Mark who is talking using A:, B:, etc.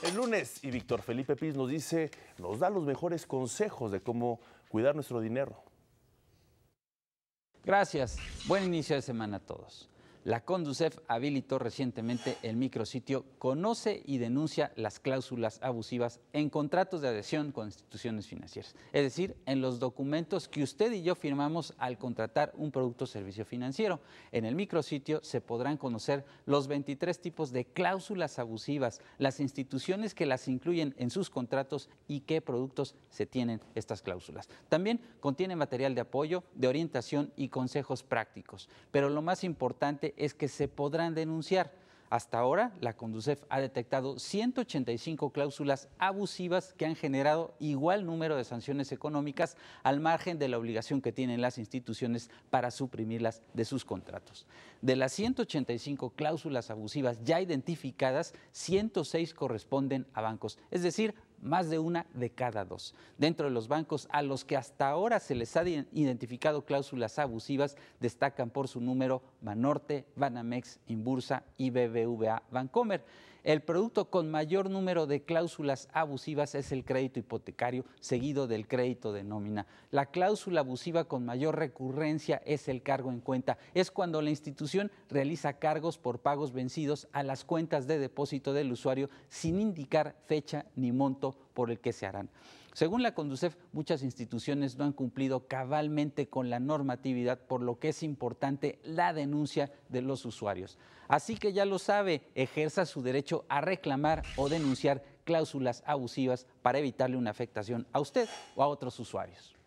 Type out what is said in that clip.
A: El lunes y Víctor Felipe Piz nos dice, nos da los mejores consejos de cómo cuidar nuestro dinero.
B: Gracias. Buen inicio de semana a todos. La Conducef habilitó recientemente el micrositio Conoce y denuncia las cláusulas abusivas en contratos de adhesión con instituciones financieras, es decir, en los documentos que usted y yo firmamos al contratar un producto o servicio financiero. En el micrositio se podrán conocer los 23 tipos de cláusulas abusivas, las instituciones que las incluyen en sus contratos y qué productos se tienen estas cláusulas. También contiene material de apoyo, de orientación y consejos prácticos, pero lo más importante es que se podrán denunciar. Hasta ahora, la Conducef ha detectado 185 cláusulas abusivas que han generado igual número de sanciones económicas al margen de la obligación que tienen las instituciones para suprimirlas de sus contratos. De las 185 cláusulas abusivas ya identificadas, 106 corresponden a bancos, es decir, más de una de cada dos. Dentro de los bancos a los que hasta ahora se les ha identificado cláusulas abusivas, destacan por su número Banorte, Banamex, Inbursa y BBVA Bancomer. El producto con mayor número de cláusulas abusivas es el crédito hipotecario, seguido del crédito de nómina. La cláusula abusiva con mayor recurrencia es el cargo en cuenta. Es cuando la institución realiza cargos por pagos vencidos a las cuentas de depósito del usuario sin indicar fecha ni monto por el que se harán. Según la Conducef, muchas instituciones no han cumplido cabalmente con la normatividad, por lo que es importante la denuncia de los usuarios. Así que ya lo sabe, ejerza su derecho a reclamar o denunciar cláusulas abusivas para evitarle una afectación a usted o a otros usuarios.